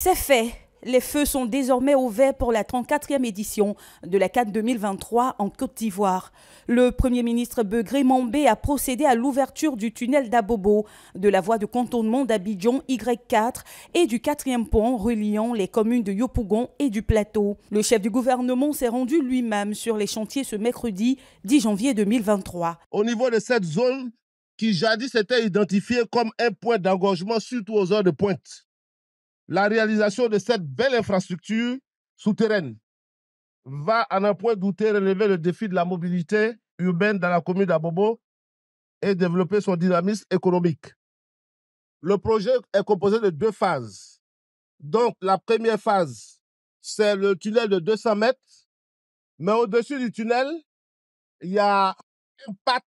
C'est fait. Les feux sont désormais ouverts pour la 34e édition de la CAD 2023 en Côte d'Ivoire. Le Premier ministre Begré Mambé a procédé à l'ouverture du tunnel d'Abobo, de la voie de contournement d'Abidjan Y4 et du quatrième pont reliant les communes de Yopougon et du Plateau. Le chef du gouvernement s'est rendu lui-même sur les chantiers ce mercredi 10 janvier 2023. Au niveau de cette zone qui jadis était identifiée comme un point d'engorgement, surtout aux heures de pointe la réalisation de cette belle infrastructure souterraine va à un point douter relever le défi de la mobilité urbaine dans la commune d'Abobo et développer son dynamisme économique. Le projet est composé de deux phases. Donc, la première phase, c'est le tunnel de 200 mètres, mais au-dessus du tunnel, il y a un pack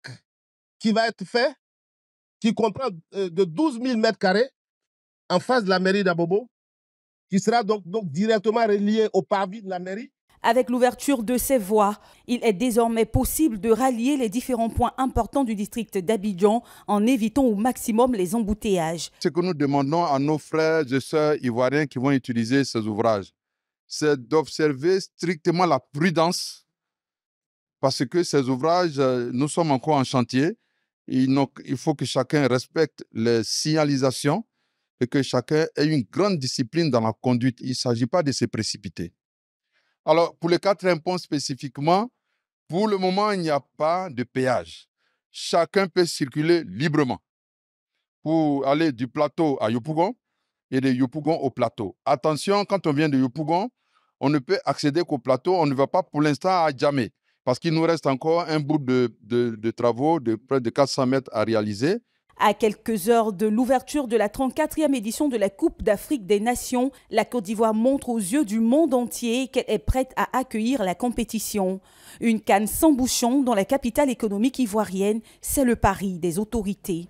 qui va être fait, qui comprend euh, de 12 000 mètres carrés en face de la mairie d'Abobo, qui sera donc, directement relié au parvis de la mairie. Avec l'ouverture de ces voies, il est désormais possible de rallier les différents points importants du district d'Abidjan en évitant au maximum les embouteillages. Ce que nous demandons à nos frères et sœurs ivoiriens qui vont utiliser ces ouvrages, c'est d'observer strictement la prudence parce que ces ouvrages, euh, nous sommes encore en chantier. Il faut que chacun respecte les signalisations et que chacun ait une grande discipline dans la conduite. Il ne s'agit pas de se précipiter. Alors, pour les quatre impôts spécifiquement, pour le moment, il n'y a pas de péage. Chacun peut circuler librement pour aller du plateau à Yopougon et de Yopougon au plateau. Attention, quand on vient de Yopougon, on ne peut accéder qu'au plateau. On ne va pas pour l'instant à Djamé parce qu'il nous reste encore un bout de travaux de près de 400 mètres à réaliser. À quelques heures de l'ouverture de la 34e édition de la Coupe d'Afrique des Nations, la Côte d'Ivoire montre aux yeux du monde entier qu'elle est prête à accueillir la compétition. Une canne sans bouchon dans la capitale économique ivoirienne, c'est le pari des autorités.